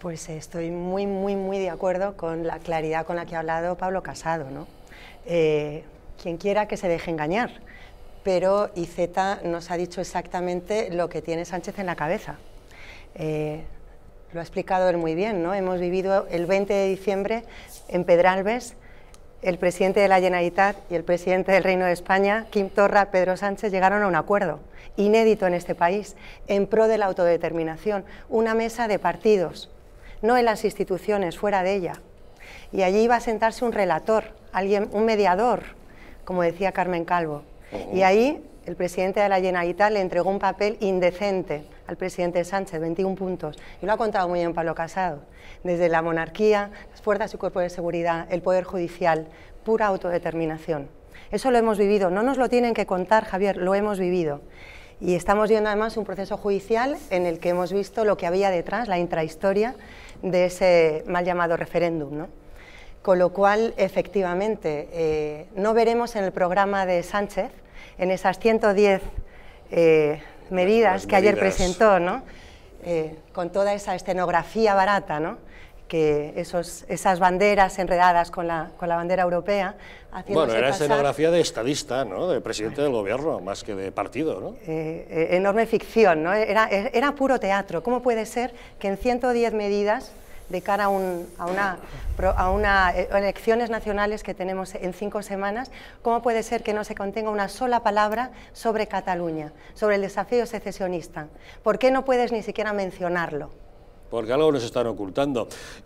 Pues estoy muy, muy, muy de acuerdo con la claridad con la que ha hablado Pablo Casado. ¿no? Eh, quien quiera que se deje engañar, pero IZ nos ha dicho exactamente lo que tiene Sánchez en la cabeza. Eh, lo ha explicado él muy bien, ¿no? Hemos vivido el 20 de diciembre en Pedralbes, el presidente de la Generalitat y el presidente del Reino de España, Kim Torra, Pedro Sánchez, llegaron a un acuerdo inédito en este país, en pro de la autodeterminación, una mesa de partidos, no en las instituciones, fuera de ella. Y allí iba a sentarse un relator, alguien, un mediador, como decía Carmen Calvo. Oh. Y ahí el presidente de la Generalitat le entregó un papel indecente al presidente Sánchez, 21 puntos. Y lo ha contado muy bien Pablo Casado. Desde la monarquía, las fuerzas y cuerpos de seguridad, el poder judicial, pura autodeterminación. Eso lo hemos vivido, no nos lo tienen que contar, Javier, lo hemos vivido. Y estamos viendo además un proceso judicial en el que hemos visto lo que había detrás, la intrahistoria de ese mal llamado referéndum. ¿no? Con lo cual, efectivamente, eh, no veremos en el programa de Sánchez, en esas 110 eh, medidas que ayer presentó, ¿no? Eh, con toda esa escenografía barata, ¿no? que esas banderas enredadas con la, con la bandera europea. Bueno, era escenografía de estadista, ¿no? de presidente del gobierno, más que de partido. ¿no? Eh, eh, enorme ficción, ¿no? era, eh, era puro teatro. ¿Cómo puede ser que en 110 medidas de cara a, un, una, a una elecciones nacionales que tenemos en cinco semanas, ¿cómo puede ser que no se contenga una sola palabra sobre Cataluña, sobre el desafío secesionista? ¿Por qué no puedes ni siquiera mencionarlo? Porque algo nos están ocultando.